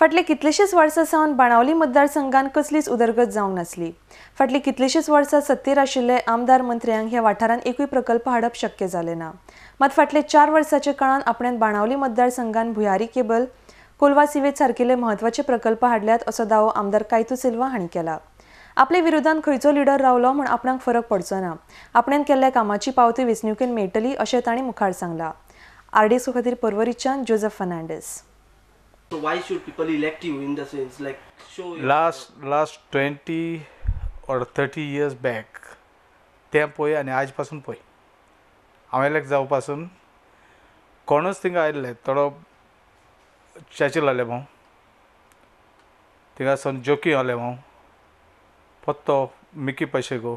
फाटले कितलेशेच वर्सां सावन बाणावली मतदारसंघान कसलीच उदरगत जावंक नासली फाटली कितलेशेच वर्सां सत्तेर आशिल्ले आमदार मंत्र्यांक ह्या वाठारांत एकूय प्रकल्प हाडप शक्य जाले ना मात फाटले चार वर्सांच्या काळांत आपणें बाणावली मतदारसंघान भुयारी केबल कोलवा सिवेत सारकिल्ले महत्वाचे प्रकल्प हाडल्यात असो दावो आमदार कायतू सिल्वा हांणी केला आपल्या विरोधात खंयचो लिडर रावलो म्हण आपणाक फरक पडचो ना आपणेन केल्ल्या कामाची पावती वेंचणुकेन मेळटली अशें तांणी मुखार सांगलां आर डी खातीर पर्वरीच्यान Joseph Fernandes So why should people elect you in the sense like show? Last your... last twenty or years back, ते पळय आनी आजपासून पासून पळय हांव इलेक्ट जावं पासून कोणूच थिंगा आयिल्ले थोडो चॅचिल आसले भाव थिंगासून जोकी आले भाव पत्तो मिकी पयशे गो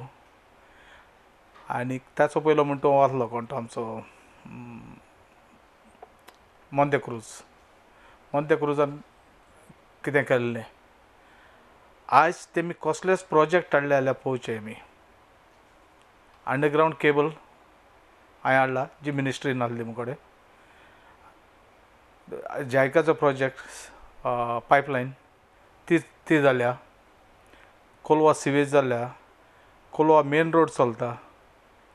आणि ताचो पयलो म्हण तो आसलो कोण तो आमचो क्रूज म्हूण ते क्रुजान कितें केल्लें आयज तेमी कसलेच प्रोजेक्ट हाडले जाल्यार पळोवचे आमी अंडरग्रावंड केबल हांवें हाडला जी मिनिस्ट्रीन आहली कडेन जायकाचो प्रोजेक्ट पायपलायन ती ती जाल्या कोलवा सिवेज जाल्या कोलवा मेन रोड चलता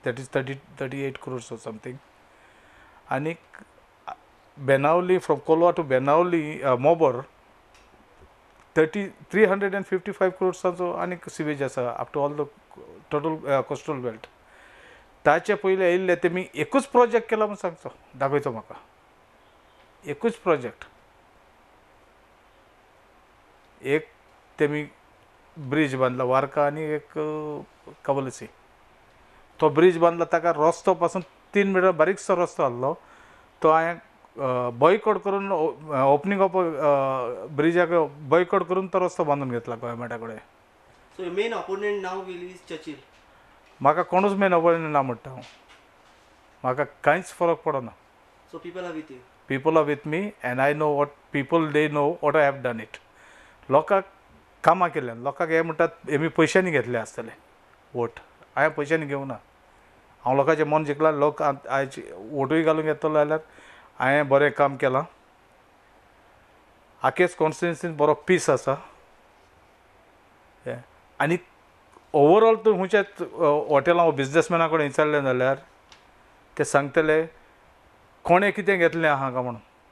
that is thirty thirty eight crores or something आनीक Benauli, from Kolwa to Benauli, uh, hundred 30, 355 crores also अनेक सिवेज आसा after all the total coastal belt ताचे पयले आयिल्ले तेमी एकच प्रोजेक्ट केला म्हूण सांगतो दाखयचो म्हाका एकच प्रोजेक्ट एक तेमी ब्रिज बांधला वारका आणि एक कवलसी तो ब्रिज बांधला ताका रस्तो पासून तीन मिटर बारीकसो रस्तो आलो तो हांवें बॉयकॉट करून ओपनिंग ऑफ ब्रिजाक बॉयकॉट करून तो रस्तो बांधून घेतला गोव्हर्मेंटाकडे सो मेन ऑपोनंट म्हाका कोणूच मेन ऑपोनंट ना म्हणटा हो. हांव म्हाका कांयच फरक पडना so people are with people are with me and I know what people they know what I have done it लोकांक कामां केल्ल्यान लोकांक हे म्हणटात हेमी पयशांनी घेतले आसतले वोट हांवें पयशांनी घेवना हांव लोकांचें मन जिखलां लोक आयची वोटूय घालूंक येतलो जाल्यार हांवें बरें काम केलां आखेच कॉन्स्टिट्युएन्सीन बरो पीस आसा आनी ओवरऑल तूं खंयच्याच हॉटेलां वा बिजनेसमॅना कडेन विचारलें जाल्यार ते सांगतले कोणें कितें घेतलें आहा काय म्हणून